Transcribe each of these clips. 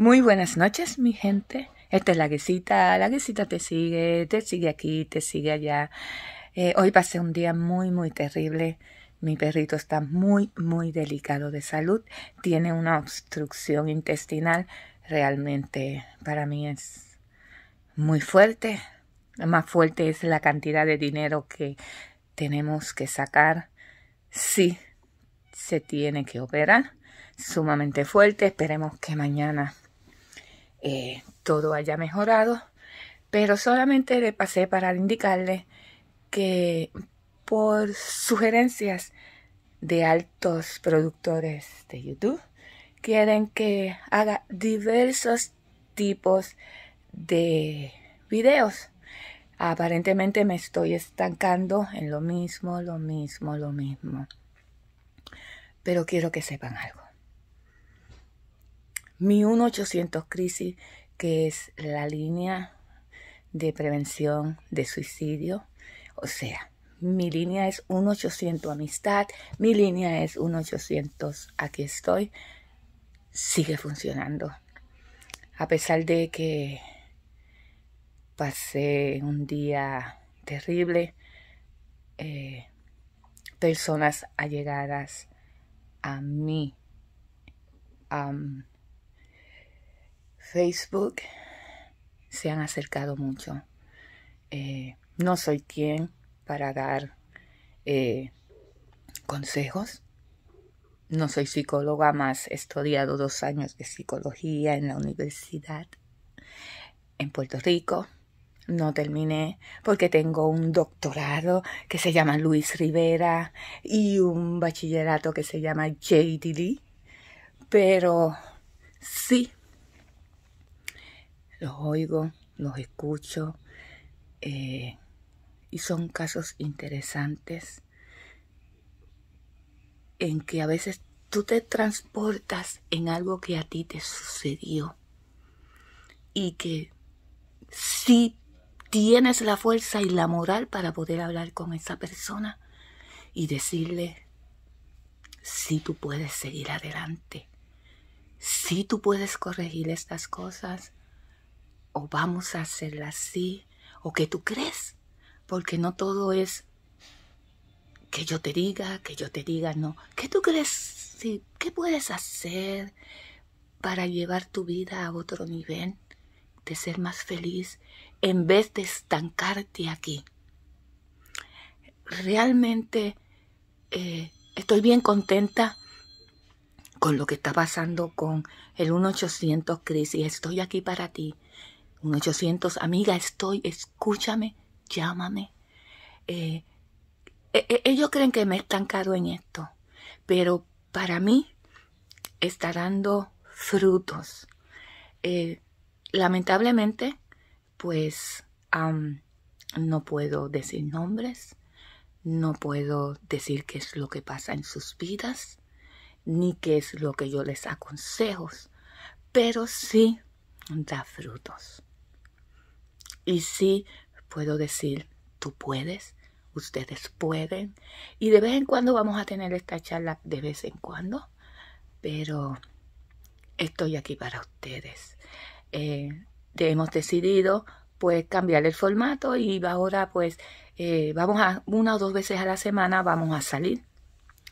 Muy buenas noches, mi gente. Esta es la guesita. La guesita te sigue, te sigue aquí, te sigue allá. Eh, hoy pasé un día muy, muy terrible. Mi perrito está muy, muy delicado de salud. Tiene una obstrucción intestinal. Realmente para mí es muy fuerte. Más fuerte es la cantidad de dinero que tenemos que sacar. Sí, se tiene que operar. Sumamente fuerte. Esperemos que mañana eh, todo haya mejorado, pero solamente le pasé para indicarle que por sugerencias de altos productores de YouTube, quieren que haga diversos tipos de videos. Aparentemente me estoy estancando en lo mismo, lo mismo, lo mismo. Pero quiero que sepan algo. Mi 1-800 Crisis, que es la línea de prevención de suicidio. O sea, mi línea es 1-800 Amistad, mi línea es 1-800 Aquí estoy. Sigue funcionando. A pesar de que pasé un día terrible, eh, personas allegadas a mí. Facebook se han acercado mucho. Eh, no soy quien para dar eh, consejos. No soy psicóloga, más he estudiado dos años de psicología en la universidad en Puerto Rico. No terminé porque tengo un doctorado que se llama Luis Rivera y un bachillerato que se llama J.D.D. Pero sí los oigo, los escucho eh, y son casos interesantes en que a veces tú te transportas en algo que a ti te sucedió y que si tienes la fuerza y la moral para poder hablar con esa persona y decirle si tú puedes seguir adelante, si tú puedes corregir estas cosas, o vamos a hacerla así, o que tú crees, porque no todo es que yo te diga, que yo te diga, no. ¿Qué tú crees? ¿Qué puedes hacer para llevar tu vida a otro nivel, de ser más feliz, en vez de estancarte aquí? Realmente eh, estoy bien contenta con lo que está pasando con el 1800 800 Crisis. Estoy aquí para ti. Un 800, amiga, estoy, escúchame, llámame. Eh, e, e, ellos creen que me he estancado en esto, pero para mí está dando frutos. Eh, lamentablemente, pues no puedo decir nombres, no puedo decir qué es lo que pasa en sus vidas, ni qué es lo que yo les aconsejo, pero sí da frutos. Y sí, puedo decir, tú puedes, ustedes pueden. Y de vez en cuando vamos a tener esta charla, de vez en cuando. Pero estoy aquí para ustedes. Eh, hemos decidido pues cambiar el formato y ahora pues eh, vamos a una o dos veces a la semana vamos a salir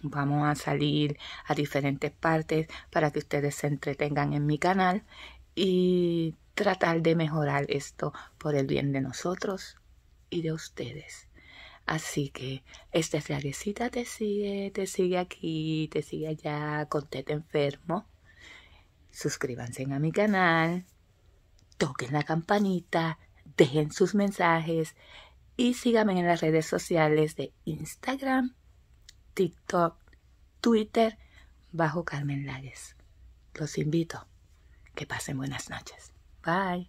vamos a salir a diferentes partes para que ustedes se entretengan en mi canal y tratar de mejorar esto por el bien de nosotros y de ustedes. Así que esta flaquecita te sigue, te sigue aquí, te sigue allá, contete enfermo. Suscríbanse a mi canal, toquen la campanita, dejen sus mensajes y síganme en las redes sociales de Instagram, TikTok, Twitter, bajo Carmen Lages. Los invito. Que pasen buenas noches. Bye.